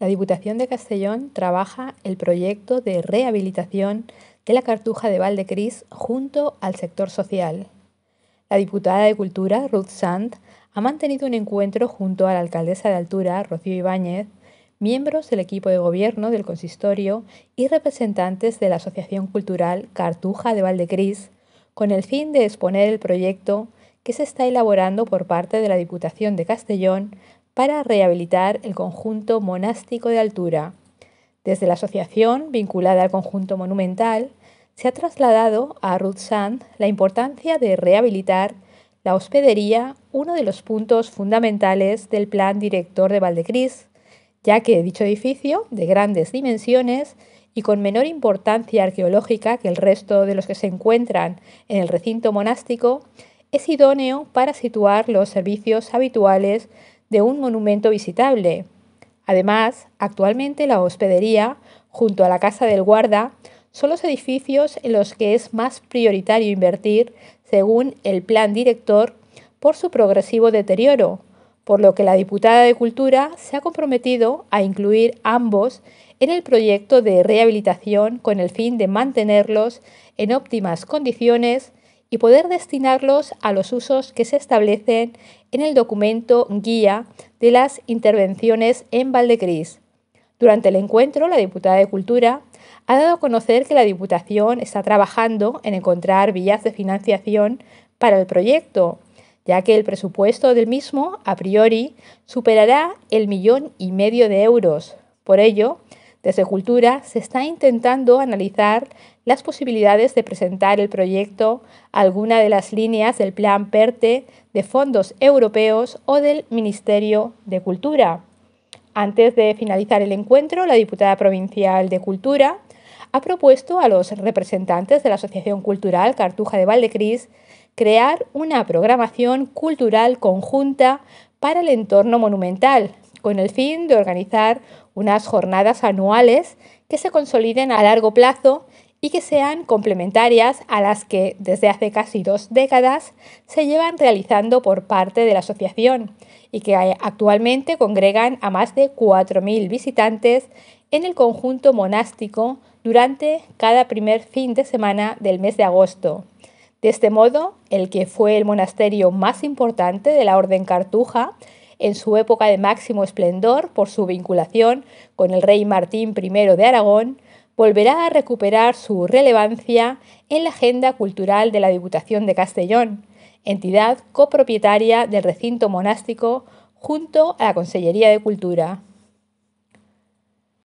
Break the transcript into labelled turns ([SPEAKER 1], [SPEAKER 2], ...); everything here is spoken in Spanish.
[SPEAKER 1] la Diputación de Castellón trabaja el proyecto de rehabilitación de la Cartuja de Valdecris junto al sector social. La diputada de Cultura, Ruth Sand, ha mantenido un encuentro junto a la alcaldesa de Altura, Rocío Ibáñez, miembros del equipo de gobierno del consistorio y representantes de la Asociación Cultural Cartuja de Valdecris, con el fin de exponer el proyecto que se está elaborando por parte de la Diputación de Castellón para rehabilitar el conjunto monástico de altura. Desde la asociación vinculada al conjunto monumental, se ha trasladado a Ruth Sand la importancia de rehabilitar la hospedería, uno de los puntos fundamentales del plan director de Valdecrist, ya que dicho edificio, de grandes dimensiones y con menor importancia arqueológica que el resto de los que se encuentran en el recinto monástico, es idóneo para situar los servicios habituales de un monumento visitable. Además, actualmente la hospedería, junto a la Casa del Guarda, son los edificios en los que es más prioritario invertir según el plan director por su progresivo deterioro, por lo que la diputada de Cultura se ha comprometido a incluir ambos en el proyecto de rehabilitación con el fin de mantenerlos en óptimas condiciones y poder destinarlos a los usos que se establecen en el documento guía de las intervenciones en Valdecris. Durante el encuentro, la diputada de Cultura ha dado a conocer que la Diputación está trabajando en encontrar vías de financiación para el proyecto, ya que el presupuesto del mismo, a priori, superará el millón y medio de euros. Por ello, desde Cultura se está intentando analizar las posibilidades de presentar el proyecto a alguna de las líneas del Plan PERTE de fondos europeos o del Ministerio de Cultura. Antes de finalizar el encuentro, la diputada provincial de Cultura ha propuesto a los representantes de la Asociación Cultural Cartuja de Valdecris crear una programación cultural conjunta para el entorno monumental, con el fin de organizar unas jornadas anuales que se consoliden a largo plazo y que sean complementarias a las que desde hace casi dos décadas se llevan realizando por parte de la asociación y que actualmente congregan a más de 4.000 visitantes en el conjunto monástico durante cada primer fin de semana del mes de agosto. De este modo, el que fue el monasterio más importante de la Orden Cartuja en su época de máximo esplendor por su vinculación con el rey Martín I de Aragón, volverá a recuperar su relevancia en la agenda cultural de la Diputación de Castellón, entidad copropietaria del recinto monástico junto a la Consellería de Cultura.